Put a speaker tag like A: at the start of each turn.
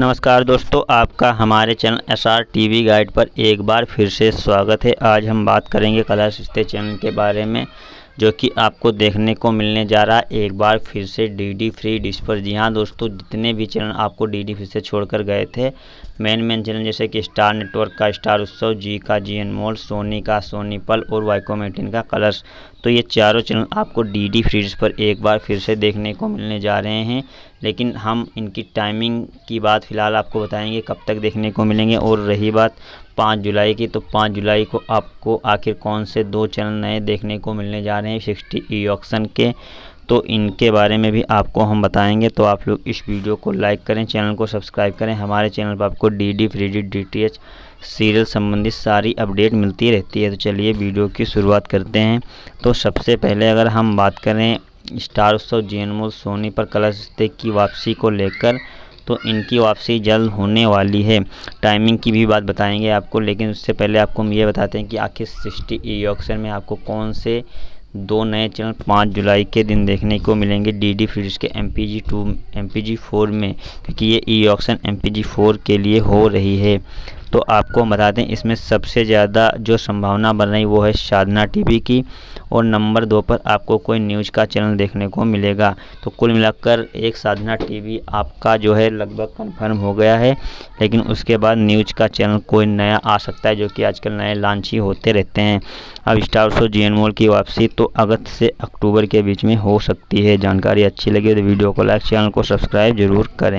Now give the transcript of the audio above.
A: नमस्कार दोस्तों आपका हमारे channel S R T V guide पर एक बार फिर से स्वागत है आज हम बात करेंगे कला रिश्ते चैनल के बारे में जो कि आपको देखने को मिलने जा रहा है एक बार फिर से डीडी फ्री डिश पर जी हाँ दोस्तों जितने भी चैनल आपको डीडी फ्री से छोड़कर गए थे मेन मेन चैनल जैसे कि स्टार नेटवर्क का स्टार उत्सव जी का जी एन मॉल सोनी का सोनी पल और वाइकोमेटिन का कलर्स तो ये चारों चैनल आपको डीडी फ्री डिश पर एक बार फिर से देखने को मिलने जा रहे हैं लेकिन हम इनकी टाइमिंग की बात फ़िलहाल आपको बताएंगे कब तक देखने को मिलेंगे और रही बात पाँच जुलाई की तो पाँच जुलाई को आपको आखिर कौन से दो चैनल नए देखने को मिलने जा रहे हैं सिक्सटी ई ऑक्शन के तो इनके बारे में भी आपको हम बताएंगे तो आप लोग इस वीडियो को लाइक करें चैनल को सब्सक्राइब करें हमारे चैनल पर आपको D D free D D T H serial संबंधित सारी अपडेट मिलती रहती है तो चलिए वीडियो की शुरुआत करते हैं तो सबसे पहले अगर हम बात करें स्टार उत्सव जे एन सोनी पर कलर रिश्ते की वापसी को लेकर तो इनकी वापसी जल्द होने वाली है टाइमिंग की भी बात बताएंगे आपको लेकिन उससे पहले आपको हम ये बताते हैं कि आखिर सृष्टि ई ऑक्शन में आपको कौन से दो नए चैनल पाँच जुलाई के दिन देखने को मिलेंगे डी डी फ्रिज के M P G two M P G four में क्योंकि ये e auction M P G four के लिए हो रही है तो आपको बता दें इसमें सबसे ज़्यादा जो संभावना बन रही वो है साधना टीवी की और नंबर दो पर आपको कोई न्यूज़ का चैनल देखने को मिलेगा तो कुल मिलाकर एक साधना टीवी आपका जो है लगभग कन्फर्म हो गया है लेकिन उसके बाद न्यूज़ का चैनल कोई नया आ सकता है जो कि आजकल नए लॉन्च ही होते रहते हैं अब स्टार शो जी एन की वापसी तो अगस्त से अक्टूबर के बीच में हो सकती है जानकारी अच्छी लगी तो वीडियो को लाइक चैनल को सब्सक्राइब जरूर करें